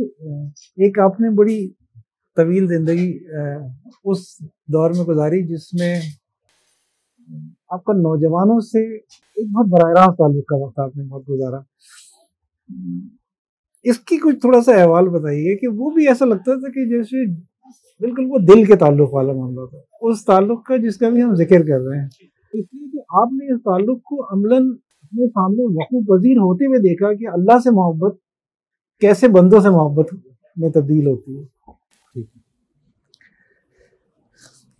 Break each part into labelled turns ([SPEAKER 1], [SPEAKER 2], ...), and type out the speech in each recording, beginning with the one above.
[SPEAKER 1] कि एक आपने बड़ी तवील जिंदगी उस दौर में गुजारी जिसमें आपका नौजवानों से एक बहुत बरह रास्त ताल्लुक का वक्त आपने बहुत गुजारा इसकी कुछ थोड़ा सा अहवाल बताइए कि वो भी ऐसा लगता था कि जैसे बिल्कुल वो दिल के ताल्लुक वाला मामला था उस ताल्लुक का जिसका भी हम जिक्र कर रहे हैं इसलिए कि आपने इस ताल्लुक को अमलन अपने सामने वकू पजीर होते हुए देखा कि अल्लाह से मोहब्बत कैसे बंदों से मोहब्बत में तब्दील होती है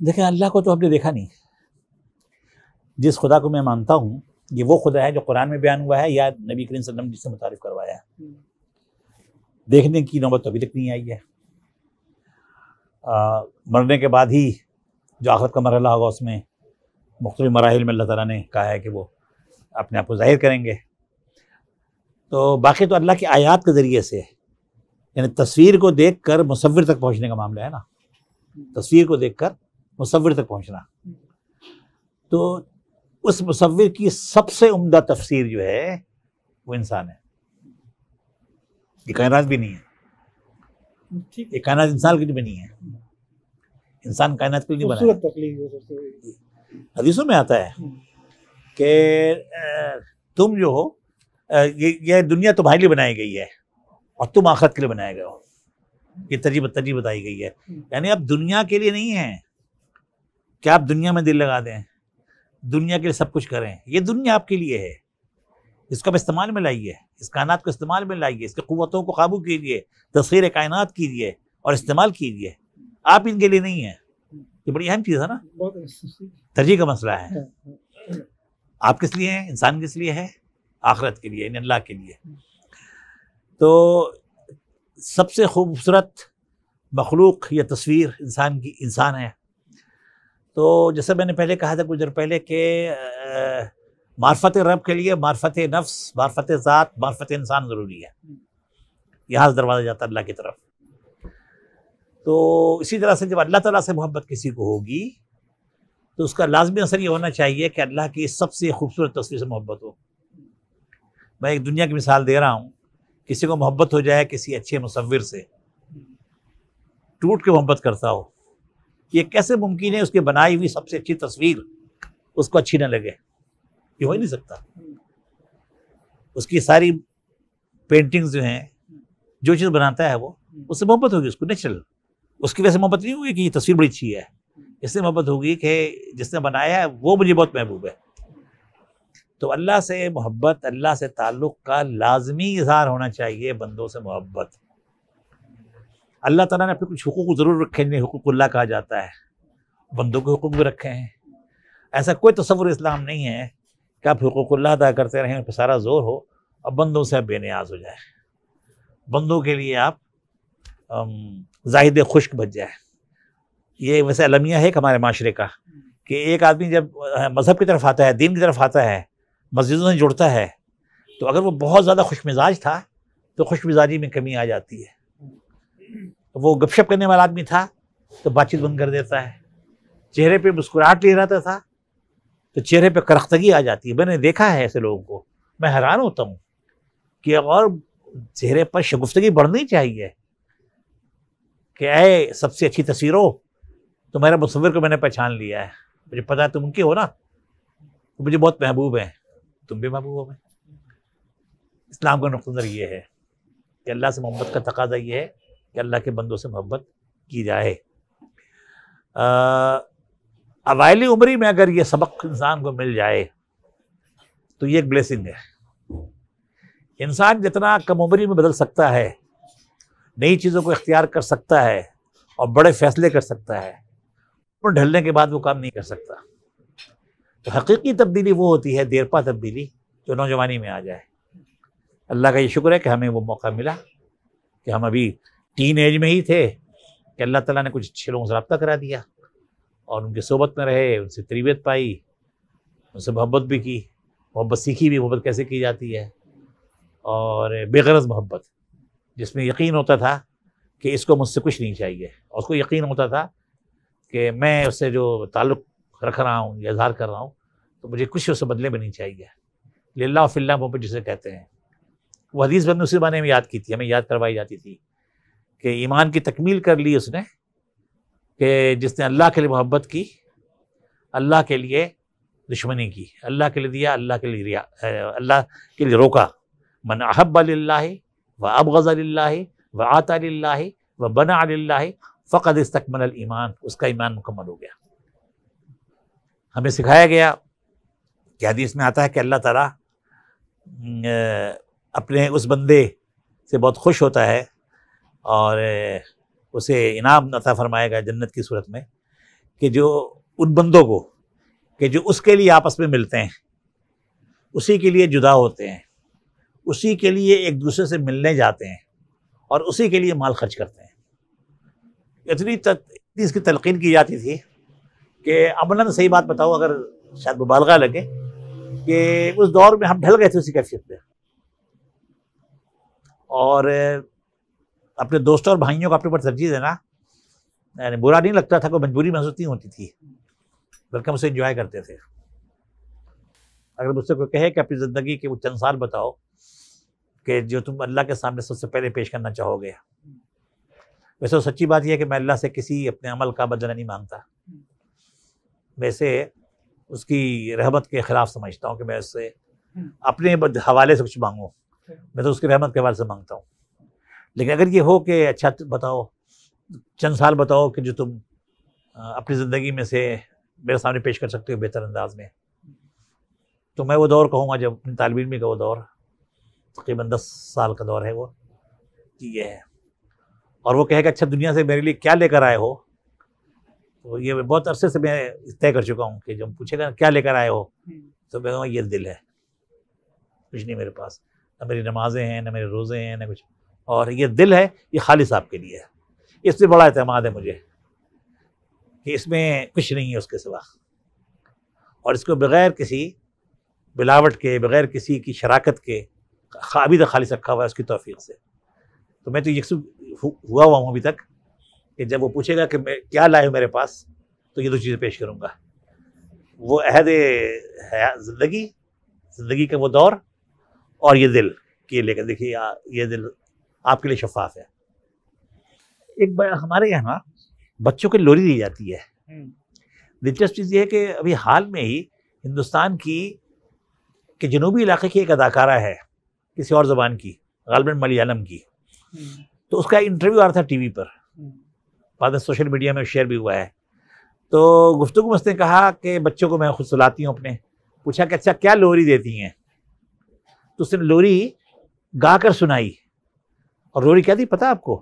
[SPEAKER 1] देखें अल्लाह को तो हमने देखा नहीं जिस खुदा को मैं मानता हूँ ये वो खुदा है जो कुरान में बयान हुआ है या नबी करीम सल्लम जिससे मुतारफ करवाया है देखने की नौबत तो अभी तक नहीं आई है आ, मरने के बाद ही जो आखिरत का मरला होगा उसमें मुख्तलि मराहल में अल्लाह ताला ने कहा है कि वो अपने आप को जाहिर करेंगे तो बाकी तो अल्लाह की आयात के ज़रिए से है यानी तस्वीर को देख कर मुसविर तक पहुँचने का मामला है ना तस्वीर को देख कर मुसविर तक पहुँचना तो उस मुसविर की सबसे उम्दा तफसीर जो है वो इंसान है ये कायनात भी नहीं है ये कायनात इंसान के लिए भी नहीं है इंसान कायनात के लिए बना हदीसों में आता है हम्म। कि तुम जो हो ये, ये दुनिया तुम्हारे लिए बनाई गई है और तुम आखरत के लिए बनाए गए हो ये तरजीब तरजीब बताई गई है यानी आप दुनिया के लिए नहीं है क्या आप दुनिया में दिल लगा दें दुनिया के लिए सब कुछ करें ये दुनिया आपके लिए है इसको आप इस्तेमाल में लाइए इस कायनात को इस्तेमाल में लाइए इसके क़वतों को काबू कीजिए तस्वीर कायनात कीजिए और इस्तेमाल कीजिए आप इनके लिए नहीं हैं ये बड़ी अहम चीज़ है ना तरजीह का मसला है हाँ, हाँ। आप किस लिए हैं इंसान किस लिए है आखरत के लिए इन अल्लाह के लिए तो सबसे खूबसूरत मखलूक या तस्वीर इंसान की इंसान है तो जैसे मैंने पहले कहा था कुछ पहले के मार्फत रब के लिए मार्फत नफ्स मार्फत ज़ात मार्फत इंसान ज़रूरी है यहाँ से दरवाज़ा जाता है अल्लाह की तरफ तो इसी तरह से जब अल्लाह तला से मोहब्बत किसी को होगी तो उसका लाजमी असर ये होना चाहिए कि अल्लाह की सबसे खूबसूरत तस्वीर से मोहब्बत हो मैं एक दुनिया की मिसाल दे रहा हूँ किसी को मोहब्बत हो जाए किसी अच्छे मुसविर से टूट के मोहब्बत करता हो ये कैसे मुमकिन है उसकी बनाई हुई सबसे अच्छी तस्वीर उसको अच्छी ना लगे ये हो ही नहीं सकता उसकी सारी पेंटिंग्स जो हैं जो चीज़ बनाता है वो उससे मोहब्बत होगी उसको नेचुरल उसकी वजह से मोहब्बत नहीं होगी कि ये तस्वीर बड़ी अच्छी है इससे मोहब्बत होगी कि जिसने बनाया है वो मुझे बहुत महबूब है तो अल्लाह से मोहब्बत अल्लाह से ताल्लुक़ का लाजमी इजहार होना चाहिए बंदों से मोहब्बत अल्लाह ताला ने अपने कुछ हकूक़ ज़रूर रखे जिन्हें हकूक़ल्ला कहा जाता है बंदों के हकूक़ भी रखे हैं ऐसा कोई तस्वुर इस्लाम नहीं है कि आप हकूक़ल्ला अदा करते रहें उन पर सारा जोर हो और बंदों से आप बेनियाज हो जाए बंदों के लिए आप जाहिद खुश्क बच जाए ये वैसे अलमिया है हमारे माशरे का कि एक आदमी जब मज़हब की तरफ आता है दीन की तरफ आता है मस्जिदों से जुड़ता है तो अगर वो बहुत ज़्यादा खुश मिजाज था तो खुश मिजाजी में कमी आ जाती है वो गपशप करने वाला आदमी था तो बातचीत बंद कर देता है चेहरे पे मुस्कुराहट ले रहता था तो चेहरे पे करख्तगी आ जाती है मैंने देखा है ऐसे लोगों को मैं हैरान होता हूँ कि और चेहरे पर शगुफ्तगी बढ़नी चाहिए कि अय सबसे अच्छी तस्वीर हो तो मुसविर को मैंने पहचान लिया है मुझे पता है तुम उनकी हो ना तो मुझे बहुत महबूब हैं तुम भी महबूब हो गए इस्लाम का नुक़ नज़र ये है कि अल्लाह से मोहब्बत का तकाजा ये है कि अल्लाह के बंदों से मोहब्बत की जाए अवायली उम्री में अगर ये सबक इंसान को मिल जाए तो ये एक ब्लेसिंग है इंसान जितना कम उम्री में बदल सकता है नई चीज़ों को इख्तियार कर सकता है और बड़े फैसले कर सकता है उन ढलने के बाद वो काम नहीं कर सकता तो हकीकी तब्दीली वो होती है देरपा तब्दीली जो नौजवानी में आ जाए अल्लाह का ये शुक्र है कि हमें वो मौका मिला कि हम अभी टीन एज में ही थे कि अल्लाह ताला ने कुछ अच्छे लोगों से रबता करा दिया और उनके सोबत में रहे उनसे तरबियत पाई उनसे मोहब्बत भी की मोहब्बत सीखी भी मोहब्बत कैसे की जाती है और बेगरज मोहब्बत जिसमें यकीन होता था कि इसको मुझसे कुछ नहीं चाहिए और उसको यकीन होता था कि मैं उससे जो ताल्लुक़ रख रहा हूँ या इजहार कर रहा हूँ तो मुझे खुशी उससे बदले नहीं चाहिए लिल्ला फिल्ला मोहब्बत जिसे कहते हैं वो हदीस बंद उसी बारे में याद की थी हमें याद करवाई जाती थी कि ईमान की तकमील कर ली उसने कि जिसने अल्लाह के लिए मोहब्बत की अल्लाह के लिए दुश्मनी की अल्लाह के लिए दिया अल्लाह के लिए रिया अल्लाह के लिए रोका मन अहब अल्ला व अब गज़ल्ला व आता व बना अल्ला फ़कद इस्तकमल ईमान उसका ईमान मुकम्मल हो गया हमें सिखाया गया कि हदीस में आता है कि अल्लाह ताला अपने उस बंदे से बहुत खुश होता है और उसे इनाम अता फरमाएगा जन्नत की सूरत में कि जो उन बंदों को कि जो उसके लिए आपस में मिलते हैं उसी के लिए जुदा होते हैं उसी के लिए एक दूसरे से मिलने जाते हैं और उसी के लिए माल खर्च करते हैं इतनी तक इसकी तलकिन की जाती थी कि तो सही बात बताओ अगर शायद मुबालगा लगे कि उस दौर में हम ढल गए थे उसी कैफियत में और अपने दोस्तों और भाइयों को अपने ऊपर तरजीह देना यानी बुरा नहीं लगता था कोई मजबूरी महसूस नहीं होती थी बल्कि हम उसे इंजॉय करते थे अगर मुझसे कोई कहे कि अपनी ज़िंदगी के वो चंद साल बताओ कि जो तुम अल्लाह के सामने सबसे पहले पेश करना चाहोगे वैसे तो सच्ची बात यह है कि मैं अल्लाह से किसी अपने अमल का बदला नहीं मांगता मैं से उसकी रहमत के ख़िलाफ़ समझता हूँ कि मैं उससे हम्म। अपने हवाले से कुछ मांगूँ मैं तो उसकी रहमत के हवाले से मांगता हूँ लेकिन अगर ये हो कि अच्छा तो बताओ चंद साल बताओ कि जो तुम अपनी ज़िंदगी में से मेरे सामने पेश कर सकते हो बेहतर अंदाज में तो मैं वो दौर कहूँगा जब अपनी तालब इलमी का वो दौर तकरीबन दस साल का दौर है वो ये है और वो कहेगा अच्छा दुनिया से मेरे लिए क्या लेकर आए हो तो ये बहुत अरसे से मैं तय कर चुका हूँ कि जब पूछेगा क्या लेकर आए हो हम्म। तो मैं कहूँगा ये दिल है कुछ नहीं मेरे पास ना मेरी नमाजें हैं ना मेरे रोज़े हैं ना कुछ और ये दिल है ये साहब के लिए है इससे बड़ा अतमाद है मुझे कि इसमें कुछ नहीं है उसके सिवा और इसको बग़ैर किसी बिलावट के बग़ैर किसी की शराकत के अभी तक खालिश रखा हुआ है उसकी तोफ़ी से तो मैं तो यकसू हुआ हुआ हूँ अभी तक कि जब वो पूछेगा कि मैं क्या लाए मेरे पास तो ये दो चीज़ें पेश करूँगा वो अहद ज़िंदगी ज़िंदगी का वो दौर और ये दिल कि लेकर देखिए ये दिल आपके लिए शफाफ है एक हमारे यहाँ बच्चों की लोरी दी जाती है हम्म। दिलचस्प चीज़ ये है कि अभी हाल में ही हिंदुस्तान की के जनूबी इलाके की एक अदाकारा है किसी और ज़बान की गालबन मलयालम की हम्म। तो उसका इंटरव्यू आ रहा था वी पर बाद सोशल मीडिया में शेयर भी हुआ है तो गुफ्तु उसने कहा कि बच्चों को मैं खुद सुलाती हूँ अपने पूछा कि अच्छा क्या लोरी देती हैं तो उसने लोरी गा कर सुनाई और लोरी क्या थी पता आपको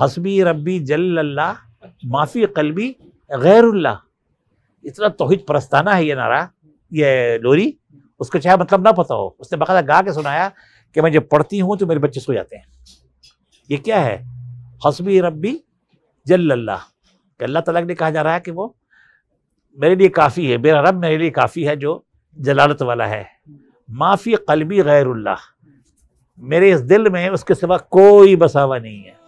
[SPEAKER 1] हसबी रबी जल अल्लाह माफ़ी कलबी गैरुल्ला इतना तोहिद परस्ताना है ये नारा ये लोरी उसको चाहे मतलब ना पता हो उसने बकायदा गा के सुनाया कि मैं जब पढ़ती हूँ तो मेरे बच्चे सो जाते हैं ये क्या है हसबी रबी जल्ला कि अल्लाह तला के लिए कहा जा रहा है कि वो मेरे लिए काफ़ी है मेरा रब मेरे लिए काफ़ी है जो जलालत वाला है माफ़ी कलबी गैरुल्ला मेरे इस दिल में उसके सिवा कोई बसावा नहीं है